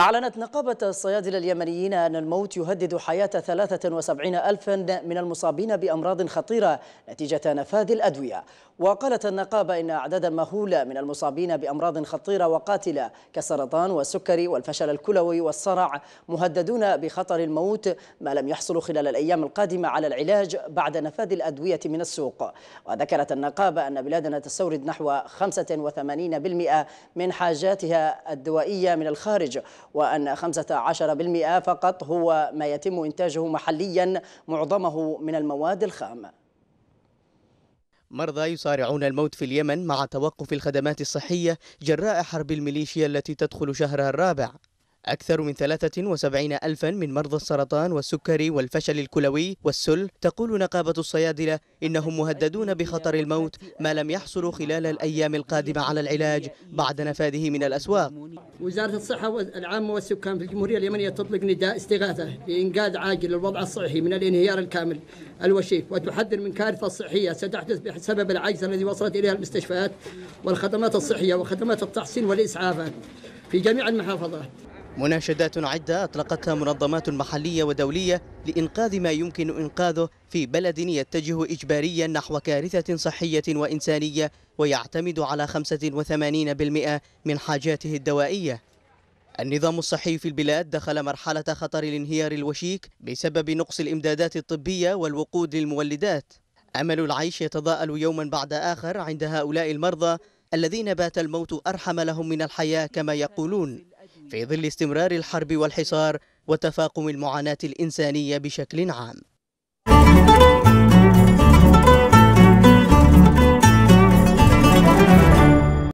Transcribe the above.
أعلنت نقابة الصيادلة اليمنيين أن الموت يهدد حياة 73 ألفا من المصابين بأمراض خطيرة نتيجة نفاذ الأدوية وقالت النقابة إن أعدادا مهولة من المصابين بأمراض خطيرة وقاتلة كالسرطان والسكري والفشل الكلوي والصرع مهددون بخطر الموت ما لم يحصلوا خلال الأيام القادمة على العلاج بعد نفاذ الأدوية من السوق وذكرت النقابة أن بلادنا تستورد نحو 85% من حاجاتها الدوائية من الخارج وأن 15% فقط هو ما يتم إنتاجه محليا معظمه من المواد الخام مرضى يصارعون الموت في اليمن مع توقف الخدمات الصحية جراء حرب الميليشيا التي تدخل شهرها الرابع أكثر من 73 ألفا من مرضى السرطان والسكري والفشل الكلوي والسل تقول نقابة الصيادلة إنهم مهددون بخطر الموت ما لم يحصلوا خلال الأيام القادمة على العلاج بعد نفاذه من الأسواق وزارة الصحة العامة والسكان في الجمهورية اليمنية تطلق نداء استغاثة لإنقاذ عاجل الوضع الصحي من الانهيار الكامل الوشيك وتحذر من كارثة صحية ستحدث بسبب العجز الذي وصلت إليها المستشفيات والخدمات الصحية وخدمات التحصين والإسعافات في جميع المحافظات مناشدات عدة أطلقتها منظمات محلية ودولية لإنقاذ ما يمكن إنقاذه في بلد يتجه إجباريا نحو كارثة صحية وإنسانية ويعتمد على 85% من حاجاته الدوائية النظام الصحي في البلاد دخل مرحلة خطر الانهيار الوشيك بسبب نقص الإمدادات الطبية والوقود للمولدات أمل العيش يتضاءل يوما بعد آخر عند هؤلاء المرضى الذين بات الموت أرحم لهم من الحياة كما يقولون في ظل استمرار الحرب والحصار وتفاقم المعاناة الإنسانية بشكل عام